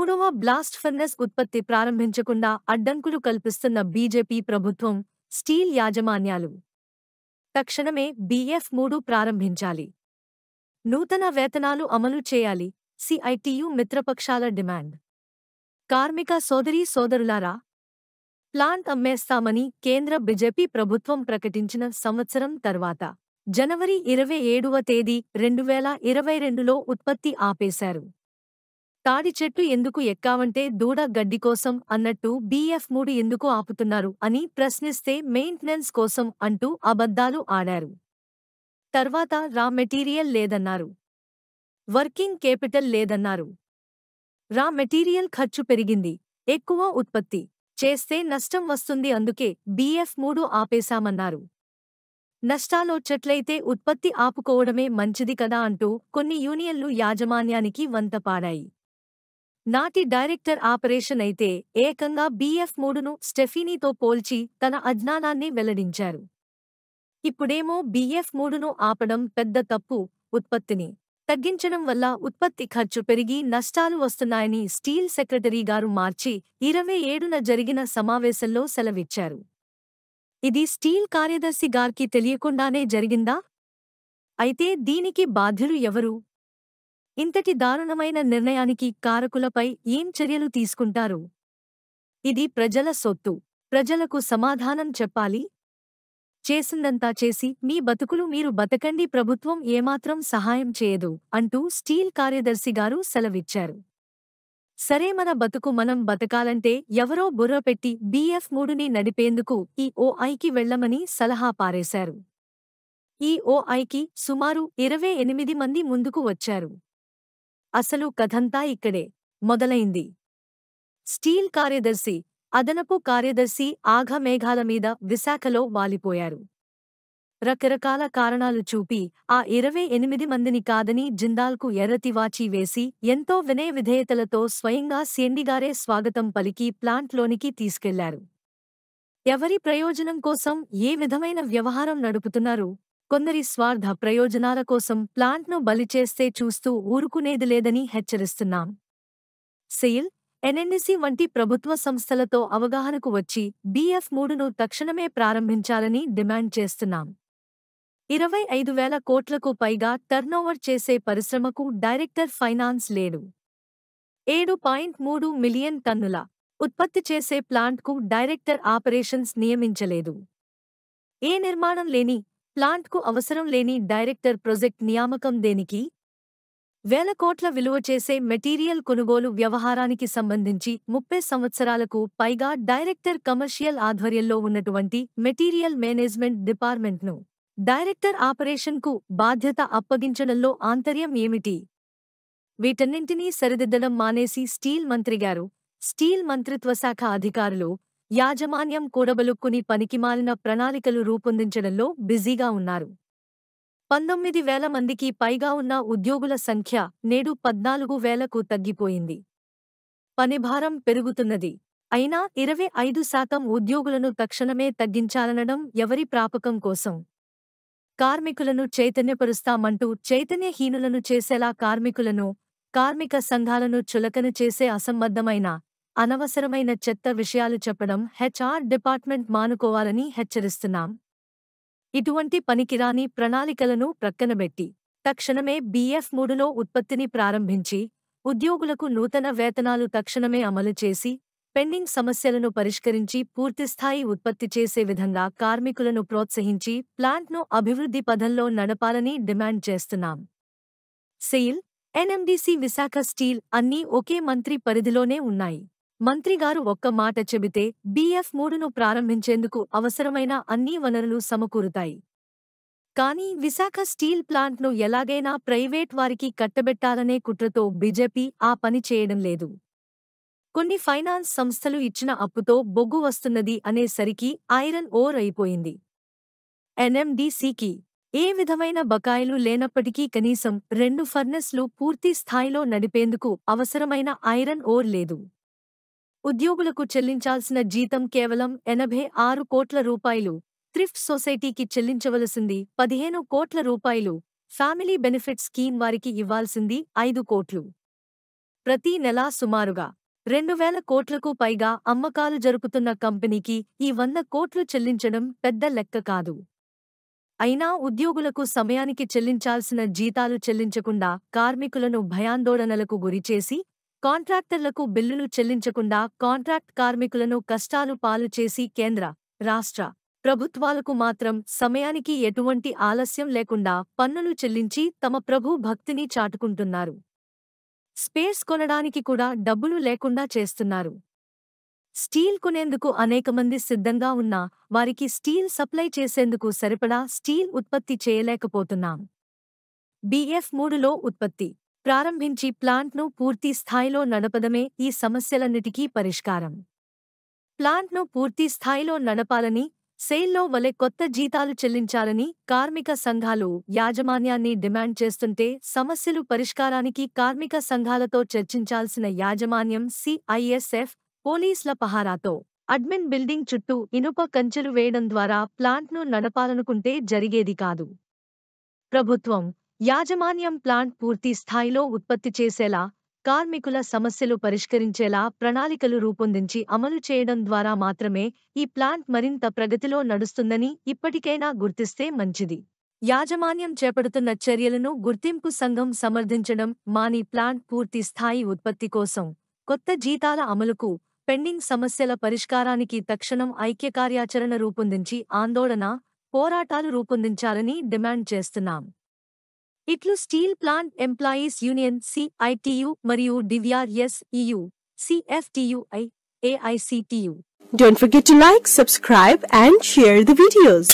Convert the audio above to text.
మూడవ blast furnace ఉత్పత్తి ప్రారంభించకుండా అడ్డంకులు కల్పిస్తున్న బీజేపీ ప్రభుత్వం స్టీల్ యాజమాన్యాలు తక్షణమే బీఎఫ్ మూడు ప్రారంభించాలి నూతన వేతనాలు అమలు చేయాలి సిఐటియు మిత్రపక్షాల డిమాండ్ కార్మిక సోదరీ సోదరులారా ప్లాంట్ అమ్మేస్తామని కేంద్ర బీజేపీ ప్రభుత్వం ప్రకటించిన సంవత్సరం తర్వాత జనవరి ఇరవై ఏడవ తేదీ రెండు వేల ఇరవై రెండులో ఉత్పత్తి ఆపేశారు తాడి చెట్టు ఎందుకు ఎక్కావంటే దూడ గడ్డి కోసం అన్నట్టు బీఎఫ్ మూడు ఎందుకు ఆపుతున్నారు అని ప్రశ్నిస్తే మెయింటెనెన్స్ కోసం అంటూ అబద్ధాలు ఆడారు తర్వాత రా మెటీరియల్ లేదన్నారు వర్కింగ్ కేపిటల్ లేదన్నారు రా మెటీరియల్ ఖర్చు పెరిగింది ఎక్కువ ఉత్పత్తి చేస్తే నష్టం వస్తుంది అందుకే బీఎఫ్ మూడు ఆపేశామన్నారు నష్టాలొచ్చట్లయితే చెట్లయితే ఉత్పత్తి ఆపుకోవడమే మంచిది కదా అంటూ కొన్ని యూనియన్లు యాజమాన్యానికి వంత పాడాయి నాటి డైరెక్టర్ ఆపరేషన్ అయితే ఏకంగా బీఎఫ్ మూడును స్టెఫీనీతో పోల్చి తన అజ్ఞానాన్ని వెల్లడించారు ఇప్పుడేమో బీఎఫ్ మూడును ఆపడం పెద్ద తప్పు ఉత్పత్తిని తగ్గించడం వల్ల ఉత్పత్తి ఖర్చు పెరిగి నష్టాలు వస్తున్నాయని స్టీల్ సెక్రటరీ గారు మార్చి ఇరవై ఏడున జరిగిన సమావేశంలో సెలవిచ్చారు ఇది స్టీల్ కార్యదర్శి గారికి తెలియకుండానే జరిగిందా అయితే దీనికి బాధ్యులు ఎవరు ఇంతటి దారుణమైన నిర్ణయానికి కారకులపై ఏం చర్యలు తీసుకుంటారు ఇది ప్రజల సొత్తు ప్రజలకు సమాధానం చెప్పాలి చేసిందంతా చేసి మీ బతుకులు మీరు బతకండి ప్రభుత్వం ఏమాత్రం సహాయం చేయదు అంటూ స్టీల్ కార్యదర్శిగారు సెలవిచ్చారు సరే మన బతుకు మనం బతకాలంటే ఎవరో బుర్రపెట్టి బీఎఫ్ మూడుని నడిపేందుకు ఈ ఓఐకి వెళ్లమని సలహా పారేశారు ఈ ఓఐకి సుమారు ఇరవై ఎనిమిది మంది ముందుకు వచ్చారు అసలు కథంతా ఇక్కడే మొదలైంది స్టీల్ కార్యదర్శి అదనపు కార్యదర్శి ఆఘమేఘాల మీద విశాఖలో వాలిపోయారు రకరకాల కారణాలు చూపి ఆ ఇరవై ఎనిమిది మందిని కాదని జిందాల్కు ఎర్రతివాచీ వేసి ఎంతో వినయ విధేయతలతో స్వయంగా సేండిగారే స్వాగతం పలికి ప్లాంట్లోనికి తీసుకెళ్లారు ఎవరి ప్రయోజనం కోసం ఏ విధమైన వ్యవహారం నడుపుతున్నారు కొందరి స్వార్థ ప్రయోజనాల కోసం ప్లాంట్ను బలిచేస్తే చూస్తూ ఊరుకునేది లేదని హెచ్చరిస్తున్నాం సెయిల్ ఎన్ఎన్ఎసి వంటి ప్రభుత్వ సంస్థలతో అవగాహనకు వచ్చి బీఎఫ్ మూడును తక్షణమే ప్రారంభించాలని డిమాండ్ చేస్తున్నాం ఇరవై ఐదు వేల కోట్లకు పైగా టర్నోవర్ చేసే పరిశ్రమకు డైరెక్టర్ ఫైనాన్స్ లేడు ఏడు పాయింట్ మూడు మిలియన్ టన్నుల ఉత్పత్తి చేసే ప్లాంట్కు డైరెక్టర్ ఆపరేషన్స్ నియమించలేదు ఏ నిర్మాణం లేని ప్లాంట్కు అవసరం లేని డైరెక్టర్ ప్రాజెక్ట్ నియామకం దేనికి వేల కోట్ల విలువ చేసే మెటీరియల్ కొనుగోలు వ్యవహారానికి సంబంధించి ముప్పై సంవత్సరాలకు పైగా డైరెక్టర్ కమర్షియల్ ఆధ్వర్యంలో ఉన్నటువంటి మెటీరియల్ మేనేజ్మెంట్ డిపార్ట్మెంట్ను డైరెక్టర్ ఆపరేషన్కు బాధ్యత అప్పగించడంలో ఆంతర్యం ఏమిటి వీటన్నింటినీ సరిదిద్దడం మానేసి స్టీల్ మంత్రిగారు స్టీల్ మంత్రిత్వ శాఖ అధికారులు యాజమాన్యం కూడబలుక్కుని పనికిమాలిన ప్రణాళికలు రూపొందించడంలో బిజీగా ఉన్నారు పంతొమ్మిది వేల మందికి పైగా ఉన్న ఉద్యోగుల సంఖ్య నేడు పద్నాలుగు వేలకు తగ్గిపోయింది పనిభారం పెరుగుతున్నది అయినా ఇరవై ఐదు శాతం ఉద్యోగులను తక్షణమే తగ్గించాలనడం ఎవరి ప్రాపకం కోసం కార్మికులను చైతన్యపరుస్తామంటూ చైతన్యహీనులను చేసేలా కార్మికులను కార్మిక సంఘాలను చులకన చేసే అసంబద్ధమైన అనవసరమైన చెత్త విషయాలు చెప్పడం హెచ్ఆర్ డిపార్ట్మెంట్ మానుకోవాలని హెచ్చరిస్తున్నాం ఇటువంటి పనికిరాని ప్రణాళికలను ప్రక్కనబెట్టి తక్షణమే బీఎఫ్ మూడులో ఉత్పత్తిని ప్రారంభించి ఉద్యోగులకు నూతన వేతనాలు తక్షణమే అమలు చేసి పెండింగ్ సమస్యలను పరిష్కరించి పూర్తిస్థాయి ఉత్పత్తి చేసే విధంగా కార్మికులను ప్రోత్సహించి ప్లాంట్ను అభివృద్ధి పథంలో నడపాలని డిమాండ్ చేస్తున్నాం సెయిల్ ఎన్ఎండిసి విశాఖ స్టీల్ అన్నీ ఒకే మంత్రి పరిధిలోనే ఉన్నాయి మంత్రిగారు ఒక్క మాట చెబితే బీఎఫ్ మూడును ప్రారంభించేందుకు అవసరమైన అన్ని వనరులు సమకూరుతాయి కానీ విశాఖ స్టీల్ ప్లాంట్ను ఎలాగైనా ప్రైవేట్ వారికి కట్టబెట్టాలనే కుట్రతో బీజేపీ ఆ పని చేయడం లేదు కొన్ని ఫైనాన్స్ సంస్థలు ఇచ్చిన అప్పుతో బొగ్గు వస్తున్నది అనేసరికి ఐరన్ ఓర్ అయిపోయింది ఎన్ఎండిసికి ఏ విధమైన బకాయిలు లేనప్పటికీ కనీసం రెండు ఫర్నెస్లు పూర్తి స్థాయిలో నడిపేందుకు అవసరమైన ఐరన్ ఓర్ లేదు ఉద్యోగులకు చెల్లించాల్సిన జీతం కేవలం ఎనభై ఆరు కోట్ల రూపాయలు థ్రిఫ్ట్ సొసైటీకి చెల్లించవలసింది పదిహేను కోట్ల రూపాయలు ఫ్యామిలీ బెనిఫిట్ స్కీమ్ వారికి ఇవ్వాల్సింది ఐదు కోట్లు ప్రతి నెలా సుమారుగా రెండు వేల కోట్లకు పైగా అమ్మకాలు జరుపుతున్న కంపెనీకి ఈ వంద కోట్లు చెల్లించడం పెద్ద లెక్క కాదు అయినా ఉద్యోగులకు సమయానికి చెల్లించాల్సిన జీతాలు చెల్లించకుండా కార్మికులను భయాందోళనలకు గురిచేసి కాంట్రాక్టర్లకు బిల్లులు చెల్లించకుండా కాంట్రాక్ట్ కార్మికులను కష్టాలు పాలు చేసి కేంద్ర రాష్ట్ర ప్రభుత్వాలకు మాత్రం సమయానికి ఎటువంటి ఆలస్యం లేకుండా పన్నులు చెల్లించి తమ ప్రభు భక్తిని చాటుకుంటున్నారు స్పేస్ కొనడానికి కూడా డబ్బులు లేకుండా చేస్తున్నారు స్టీల్ కొనేందుకు అనేకమంది సిద్ధంగా ఉన్నా వారికి స్టీల్ సప్లై చేసేందుకు సరిపడా స్టీల్ ఉత్పత్తి చేయలేకపోతున్నాం బిఎఫ్ మూడులో ఉత్పత్తి ప్రారంభించి ప్లాంట్ను పూర్తి స్థాయిలో నడపదమే ఈ సమస్యలన్నిటికీ పరిష్కారం ప్లాంట్ను పూర్తి స్థాయిలో నడపాలని సెయిల్లో వలె కొత్త జీతాలు చెల్లించాలని కార్మిక సంఘాలు యాజమాన్యాన్ని డిమాండ్ చేస్తుంటే సమస్యలు పరిష్కారానికి కార్మిక సంఘాలతో చర్చించాల్సిన యాజమాన్యం సిఐఎస్ఎఫ్ పోలీసుల పహారాతో అడ్మిన్ బిల్డింగ్ చుట్టూ ఇనుప కంచెలు వేయడం ద్వారా ప్లాంట్ను నడపాలనుకుంటే జరిగేది కాదు ప్రభుత్వం యాజమాన్యం ప్లాంట్ పూర్తి స్థాయిలో ఉత్పత్తి చేసేలా కార్మికుల సమస్యలు పరిష్కరించేలా ప్రణాళికలు రూపొందించి అమలు చేయడం ద్వారా మాత్రమే ఈ ప్లాంట్ మరింత ప్రగతిలో నడుస్తుందని ఇప్పటికైనా గుర్తిస్తే మంచిది యాజమాన్యం చేపడుతున్న చర్యలను గుర్తింపు సంఘం సమర్థించడం మాని ప్లాంట్ పూర్తి స్థాయి ఉత్పత్తి కోసం కొత్త జీతాల అమలుకు పెండింగ్ సమస్యల పరిష్కారానికి తక్షణం ఐక్యకార్యాచరణ రూపొందించి ఆందోళన పోరాటాలు రూపొందించాలని డిమాండ్ చేస్తున్నాం ఇట్లు steel plant employees union CITU మరియు DVRS EU CFTUI AICTU Don't forget to like, subscribe and share the videos.